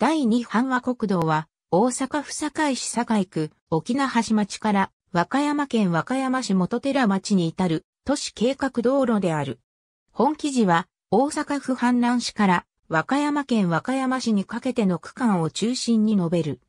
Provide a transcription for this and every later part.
第2阪和国道は、大阪府堺市堺区、沖縄橋町から、和歌山県和歌山市元寺町に至る、都市計画道路である。本記事は、大阪府阪南市から、和歌山県和歌山市にかけての区間を中心に述べる。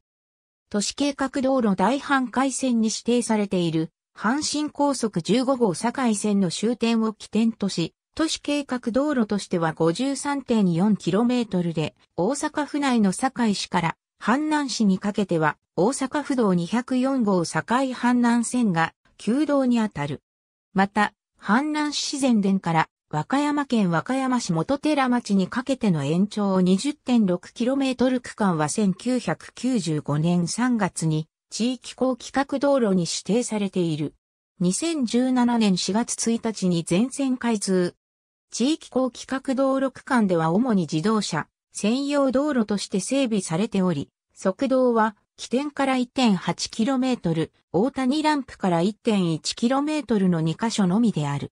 都市計画道路大阪海線に指定されている、阪神高速15号堺線の終点を起点とし、都市計画道路としては 53.4km で、大阪府内の堺市から阪南市にかけては、大阪府道204号堺阪南線が、旧道にあたる。また、阪南市自然から和歌山県和歌山市元寺町にかけての延長 20.6km 区間は1995年3月に地域公規格道路に指定されている。2017年4月1日に全線開通。地域高規格道路区間では主に自動車、専用道路として整備されており、側道は起点から 1.8km、大谷ランプから 1.1km の2カ所のみである。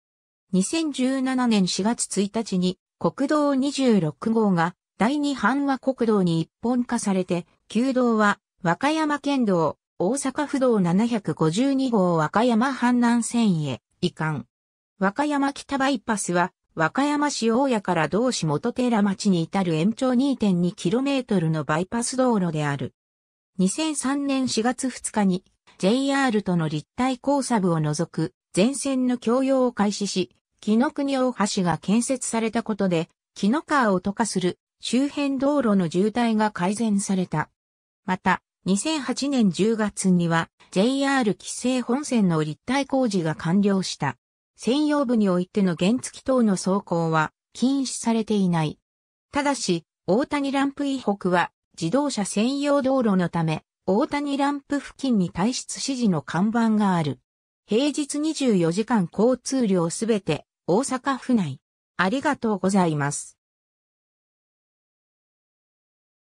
2017年4月1日に国道26号が第2版和国道に一本化されて、旧道は和歌山県道、大阪府道752号和歌山阪南線へ移管。和歌山北バイパスは和歌山市大谷から同市元寺町に至る延長 2.2km のバイパス道路である。2003年4月2日に JR との立体交差部を除く全線の共用を開始し、木の国大橋が建設されたことで、木の川を溶かする周辺道路の渋滞が改善された。また、2008年10月には JR 規制本線の立体工事が完了した。専用部においての原付等の走行は禁止されていない。ただし、大谷ランプ以北は自動車専用道路のため、大谷ランプ付近に退出指示の看板がある。平日24時間交通量すべて大阪府内。ありがとうございます。